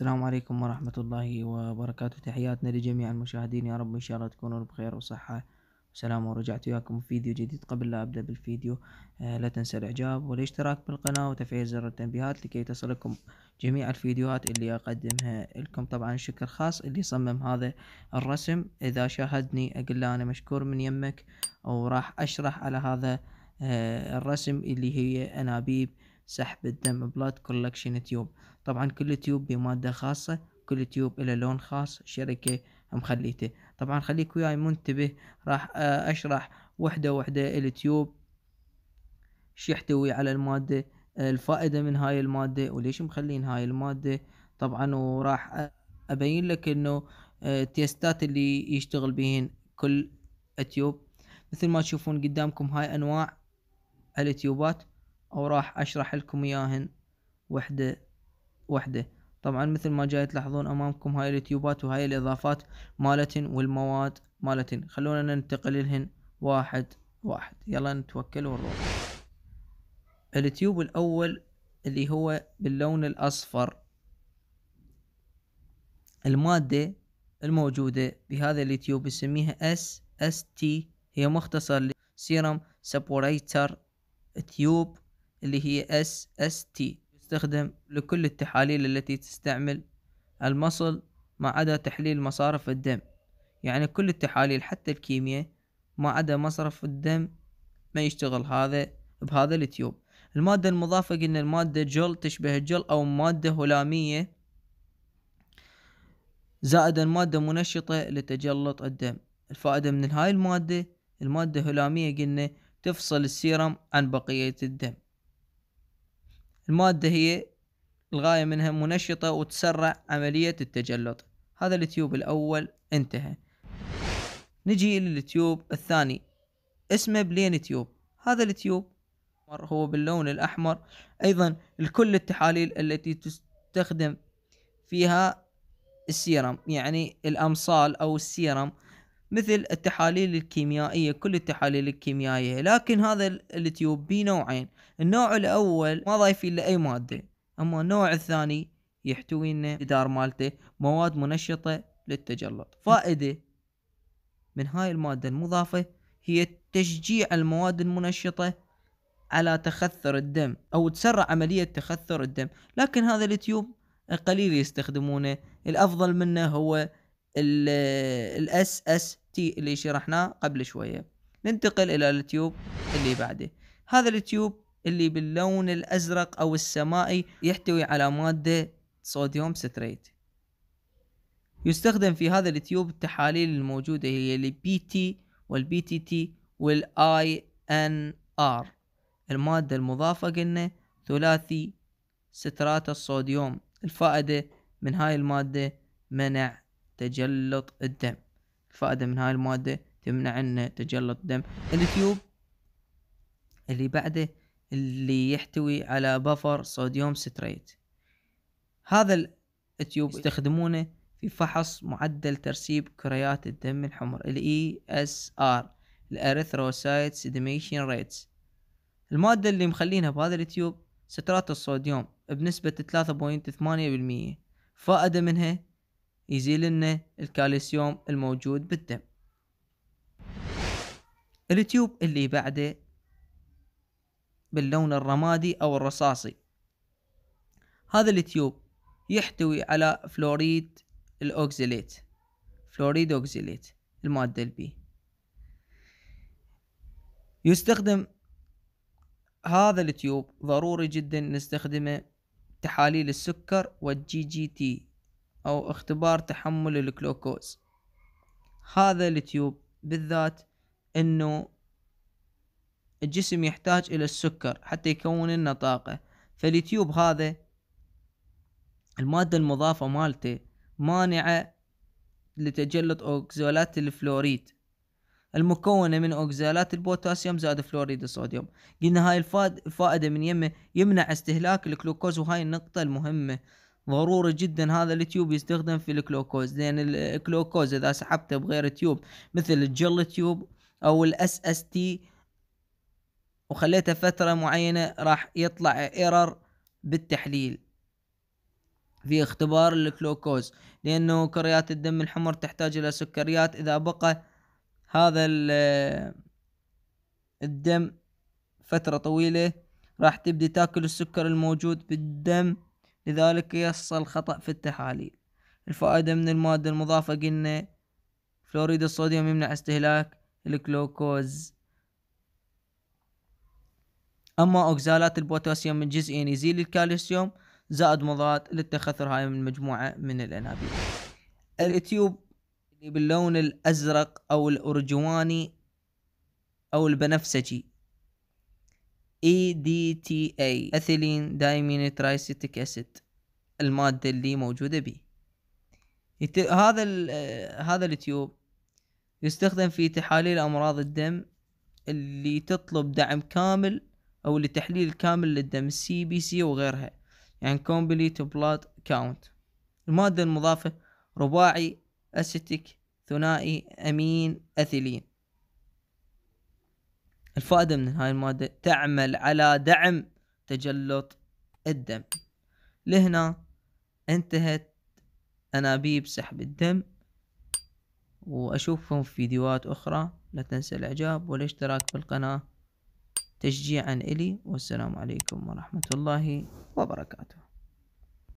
السلام عليكم ورحمة الله وبركاته تحياتنا لجميع المشاهدين يا رب إن شاء الله تكونوا بخير وصحة وسلامة ورجعت وياكم فيديو جديد قبل لا أبدأ بالفيديو آه، لا تنسى الإعجاب والاشتراك بالقناة وتفعيل زر التنبيهات لكي تصلكم جميع الفيديوهات اللي أقدمها لكم طبعا شكر خاص اللي صمم هذا الرسم إذا شاهدني أقول له أنا مشكور من يمك وراح أشرح على هذا آه، الرسم اللي هي أنابيب سحب الدم بلاد كولكشن تيوب طبعا كل تيوب بمادة خاصة كل تيوب له لون خاص شركة مخليته طبعا خليك وياي منتبه راح آه، اشرح وحدة وحدة التيوب ش يحتوي على المادة الفائدة من هاي المادة وليش مخلين هاي المادة طبعا وراح آه، ابين لك انه آه، التيستات اللي يشتغل بهن كل تيوب مثل ما تشوفون قدامكم هاي انواع التيوبات او راح اشرح لكم اياهن وحده وحده طبعا مثل ما جاي تلاحظون امامكم هاي اليوتيوبات وهاي الاضافات مالتن والمواد مالتن خلونا ننتقل لهن واحد واحد يلا نتوكل ونروح اليوتيوب الاول اللي هو باللون الاصفر المادة الموجودة بهذا اليوتيوب يسميها اس اس تي هي مختصر لسيرم سابوريتر تيوب اللي هي SST يستخدم لكل التحاليل التي تستعمل المصل ما عدا تحليل مصارف الدم يعني كل التحاليل حتى الكيمياء ما عدا مصرف الدم ما يشتغل هذا بهذا التيوب المادة المضافة قلنا المادة جل تشبه الجل أو مادة هلامية زائد المادة منشطة لتجلط الدم الفائدة من هاي المادة المادة هلامية قلنا تفصل السيرم عن بقية الدم المادة هي الغاية منها منشطة وتسرع عملية التجلط هذا التيوب الأول انتهى نجي للتيوب الثاني اسمه بلين تيوب هذا التيوب هو باللون الأحمر أيضا لكل التحاليل التي تستخدم فيها السيرم يعني الأمصال أو السيرم مثل التحاليل الكيميائية كل التحاليل الكيميائية لكن هذا التيوب بيه نوعين النوع الأول ما ضايفين له أي مادة أما النوع الثاني يحتوي لنا جدار مالته مواد منشطة للتجلط فائدة من هاي المادة المضافة هي تشجيع المواد المنشطة على تخثر الدم أو تسرع عملية تخثر الدم لكن هذا التيوب قليل يستخدمونه الأفضل منه هو الاس اس تي اللي شرحناه قبل شوية ننتقل إلى التيوب اللي بعده هذا التيوب اللي باللون الأزرق أو السمائي يحتوي على مادة صوديوم ستريت يستخدم في هذا التيوب التحاليل الموجودة هي البي تي والبي تي تي والاي ان ار المادة المضافة قلنا ثلاثي سترات الصوديوم الفائدة من هاي المادة منع تجلط الدم الفائدة من هاي المادة تمنع عنا تجلط دم التيوب اللي بعده اللي يحتوي على بفر صوديوم ستريت هذا التيوب يستخدمونه في فحص معدل ترسيب كريات الدم الحمر ال ESR الأريثروسايت سيديميشن ريتس المادة اللي مخلينها بهذا التيوب سترات الصوديوم بنسبة 3.8% فائدة منها يزيل لنا الكالسيوم الموجود بالدم التيوب اللي بعده باللون الرمادي او الرصاصي هذا التيوب يحتوي على فلوريد الاوكسيليت فلوريد اوكسيليت المادة البي يستخدم هذا التيوب ضروري جدا نستخدمه تحاليل السكر والجي جي تي أو اختبار تحمل الجلوكوز هذا التيوب بالذات أنه الجسم يحتاج إلى السكر حتى يكون لنا طاقة فالتيوب هذا المادة المضافة مالته مانعة لتجلط أوكزالات الفلوريد المكونة من أوكزالات البوتاسيوم زائد فلوريد الصوديوم قلنا هاي الفائدة من يمه يمنع استهلاك الجلوكوز وهاي النقطة المهمة ضروري جدا هذا التيوب يستخدم في الكلوكوز لان الكلوكوز اذا سحبته بغير تيوب مثل الجل تيوب او الاس اس تي وخليته فترة معينة راح يطلع ايرور بالتحليل في اختبار الجلوكوز لانه كريات الدم الحمر تحتاج الى سكريات اذا بقى هذا الدم فترة طويلة راح تبدي تاكل السكر الموجود بالدم لذلك يحصل خطأ في التحاليل الفائدة من المادة المضافة قلنا فلوريد الصوديوم يمنع استهلاك الجلوكوز أما أوكسالات البوتاسيوم من جزئين يعني يزيل الكالسيوم زائد مضاد للتخثر هاي من مجموعة من الأنابيب الاتيوب اللي باللون الأزرق أو الأرجواني أو البنفسجي ADTA أثيلين دايمين ترايسيتيك أسيد المادة اللي موجودة به يت... هذا ال... هذا التيوب يستخدم في تحاليل أمراض الدم اللي تطلب دعم كامل أو لتحليل كامل للدم سي بي سي وغيرها يعني كومبليت بلاد كاونت المادة المضافة رباعي أسيتيك ثنائي أمين أثيلين الفائدة من هاي المادة تعمل على دعم تجلط الدم لهنا انتهت أنابيب سحب الدم واشوفهم في فيديوهات أخرى لا تنسى الإعجاب والاشتراك بالقناة تشجيعا إلي والسلام عليكم ورحمة الله وبركاته